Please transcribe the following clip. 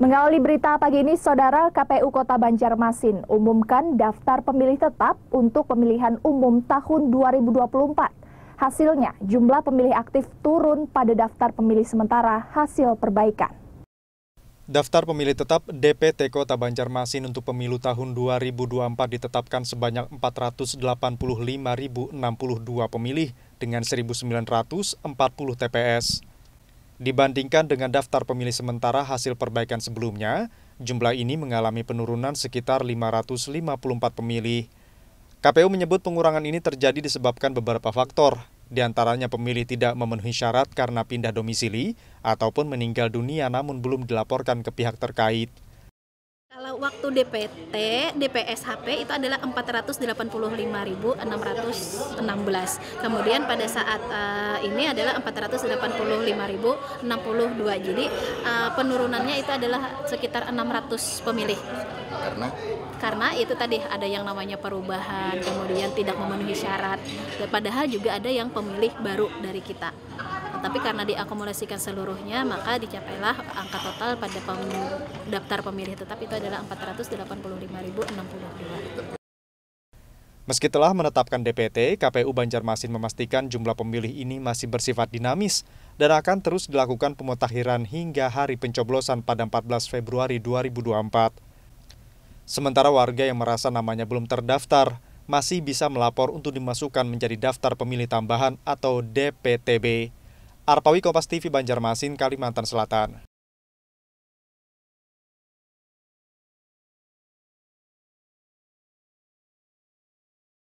Mengawali berita pagi ini, Saudara KPU Kota Banjarmasin umumkan daftar pemilih tetap untuk pemilihan umum tahun 2024. Hasilnya, jumlah pemilih aktif turun pada daftar pemilih sementara hasil perbaikan. Daftar pemilih tetap DPT Kota Banjarmasin untuk pemilu tahun 2024 ditetapkan sebanyak 485.062 pemilih dengan 1.940 TPS. Dibandingkan dengan daftar pemilih sementara hasil perbaikan sebelumnya, jumlah ini mengalami penurunan sekitar 554 pemilih. KPU menyebut pengurangan ini terjadi disebabkan beberapa faktor, diantaranya pemilih tidak memenuhi syarat karena pindah domisili ataupun meninggal dunia namun belum dilaporkan ke pihak terkait waktu DPT, DPSHP itu adalah 485.616. Kemudian pada saat uh, ini adalah 485.062. Jadi uh, penurunannya itu adalah sekitar 600 pemilih. Karena karena itu tadi ada yang namanya perubahan, kemudian tidak memenuhi syarat. Padahal juga ada yang pemilih baru dari kita. Tapi karena diakumulasikan seluruhnya, maka dicapailah angka total pada pem daftar pemilih tetap itu adalah 485.062. Meski telah menetapkan DPT, KPU Banjarmasin memastikan jumlah pemilih ini masih bersifat dinamis dan akan terus dilakukan pemutakhiran hingga hari pencoblosan pada 14 Februari 2024. Sementara warga yang merasa namanya belum terdaftar masih bisa melapor untuk dimasukkan menjadi daftar pemilih tambahan atau DPTB. Arpawi Kompas TV Banjarmasin, Kalimantan Selatan.